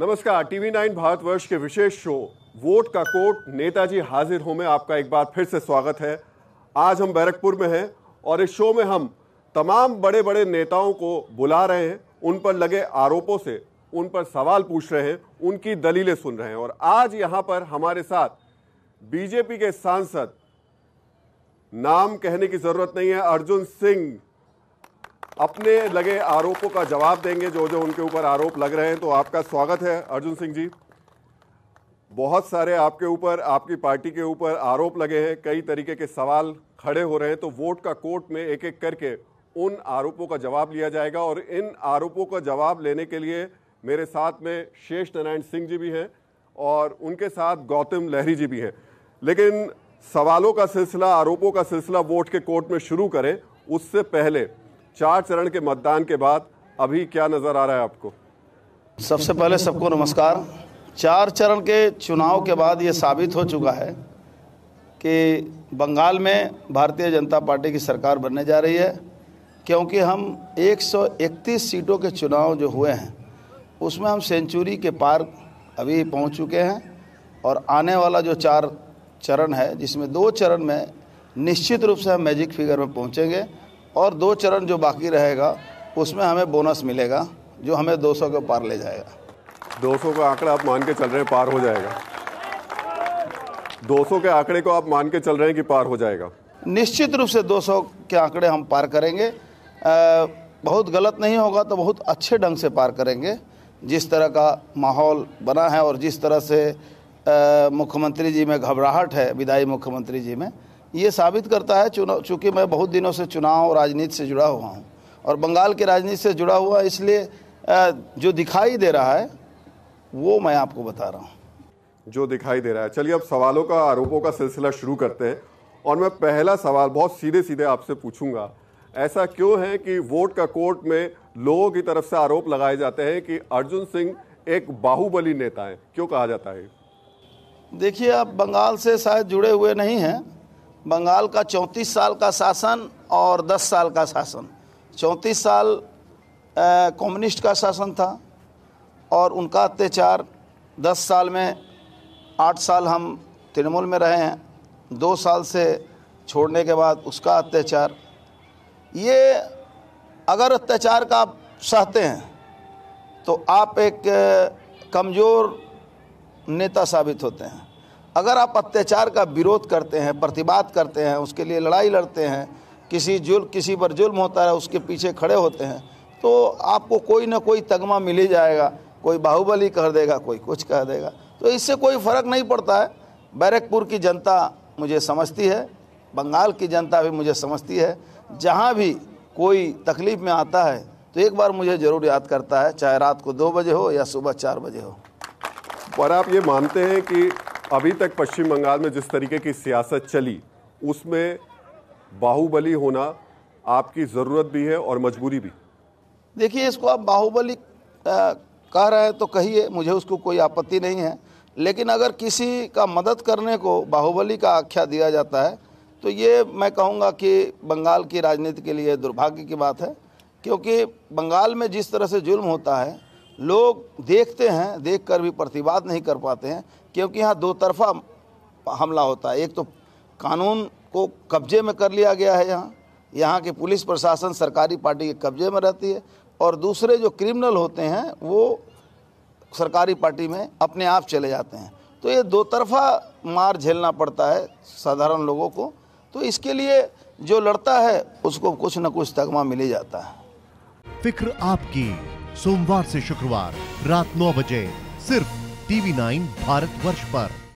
नमस्कार TV nine Bharatvarsh के विशेष शो वोट का कोट नेताजी हाजिर हो में आपका एक बार फिर से स्वागत है आज हम बैरकपुर में हैं और इस शो में हम तमाम बड़े बड़े नेताओं को बुला रहे हैं उन पर लगे आरोपों से उन पर सवाल पूछ रहे हैं उनकी दलीलें सुन रहे हैं और आज यहाँ पर हमारे साथ बीजेपी के सांसद नाम कहने की जरूरत नहीं है अर्जुन सिंह अपने लगे आरोपों का जवाब देंगे जो जो उनके ऊपर आरोप लग रहे हैं तो आपका स्वागत है अर्जुन सिंह जी बहुत सारे आपके ऊपर आपकी पार्टी के ऊपर आरोप लगे हैं कई तरीके के सवाल खड़े हो रहे हैं तो वोट का कोर्ट में एक एक करके उन आरोपों का जवाब लिया जाएगा और इन आरोपों का जवाब लेने के लिए मेरे साथ में शेष नारायण सिंह जी भी हैं और उनके साथ गौतम लहरी जी भी हैं लेकिन सवालों का सिलसिला आरोपों का सिलसिला वोट के कोर्ट में शुरू करें उससे पहले चार चरण के मतदान के बाद अभी क्या नजर आ रहा है आपको सबसे पहले सबको नमस्कार चार चरण के चुनाव के बाद ये साबित हो चुका है कि बंगाल में भारतीय जनता पार्टी की सरकार बनने जा रही है क्योंकि हम 131 सीटों के चुनाव जो हुए हैं उसमें हम सेंचुरी के पार अभी पहुंच चुके हैं और आने वाला जो चार चरण है जिसमें दो चरण में निश्चित रूप से हम मैजिक फिगर में पहुंचेंगे और दो चरण जो बाकी रहेगा उसमें हमें बोनस मिलेगा जो हमें 200 के पार ले जाएगा 200 का आंकड़ा आप मान के चल रहे हैं पार हो जाएगा 200 के आंकड़े को आप मान के चल रहे हैं कि पार हो जाएगा निश्चित रूप से 200 के आंकड़े हम पार करेंगे आ, बहुत गलत नहीं होगा तो बहुत अच्छे ढंग से पार करेंगे जिस तरह का माहौल बना है और जिस तरह से मुख्यमंत्री जी में घबराहट है विदाई मुख्यमंत्री जी में ये साबित करता है चुनाव चूँकि मैं बहुत दिनों से चुनाव और राजनीति से जुड़ा हुआ हूँ और बंगाल की राजनीति से जुड़ा हुआ इसलिए जो दिखाई दे रहा है वो मैं आपको बता रहा हूँ जो दिखाई दे रहा है चलिए अब सवालों का आरोपों का सिलसिला शुरू करते हैं और मैं पहला सवाल बहुत सीधे सीधे आपसे पूछूंगा ऐसा क्यों है कि वोट का कोर्ट में लोगों की तरफ से आरोप लगाए जाते हैं कि अर्जुन सिंह एक बाहुबली नेता है क्यों कहा जाता है देखिए आप बंगाल से शायद जुड़े हुए नहीं हैं बंगाल का चौंतीस साल का शासन और दस साल का शासन चौंतीस साल कम्युनिस्ट का शासन था और उनका अत्याचार दस साल में आठ साल हम तृणमूल में रहे हैं दो साल से छोड़ने के बाद उसका अत्याचार ये अगर अत्याचार का आप सहते हैं तो आप एक कमज़ोर नेता साबित होते हैं अगर आप अत्याचार का विरोध करते हैं प्रतिवाद करते हैं उसके लिए लड़ाई लड़ते हैं किसी जुल किसी पर जुल्म होता है उसके पीछे खड़े होते हैं तो आपको कोई ना कोई तगमा मिल ही जाएगा कोई बाहुबली कह देगा कोई कुछ कह देगा तो इससे कोई फ़र्क नहीं पड़ता है बैरकपुर की जनता मुझे समझती है बंगाल की जनता भी मुझे समझती है जहाँ भी कोई तकलीफ़ में आता है तो एक बार मुझे ज़रूर याद करता है चाहे रात को दो बजे हो या सुबह चार बजे हो पर आप ये मानते हैं कि अभी तक पश्चिम बंगाल में जिस तरीके की सियासत चली उसमें बाहुबली होना आपकी ज़रूरत भी है और मजबूरी भी देखिए इसको आप बाहुबली कह रहे हैं तो कहिए मुझे उसको कोई आपत्ति नहीं है लेकिन अगर किसी का मदद करने को बाहुबली का आख्या दिया जाता है तो ये मैं कहूँगा कि बंगाल की राजनीति के लिए दुर्भाग्य की बात है क्योंकि बंगाल में जिस तरह से जुल्म होता है लोग देखते हैं देखकर भी प्रतिवाद नहीं कर पाते हैं क्योंकि यहाँ दो तरफा हमला होता है एक तो कानून को कब्जे में कर लिया गया है यहाँ यहाँ के पुलिस प्रशासन सरकारी पार्टी के कब्जे में रहती है और दूसरे जो क्रिमिनल होते हैं वो सरकारी पार्टी में अपने आप चले जाते हैं तो ये दो तरफा मार झेलना पड़ता है साधारण लोगों को तो इसके लिए जो लड़ता है उसको कुछ ना कुछ तगमा मिल ही जाता है फिक्र आपकी सोमवार से शुक्रवार रात नौ बजे सिर्फ टीवी नाइन भारत वर्ष पर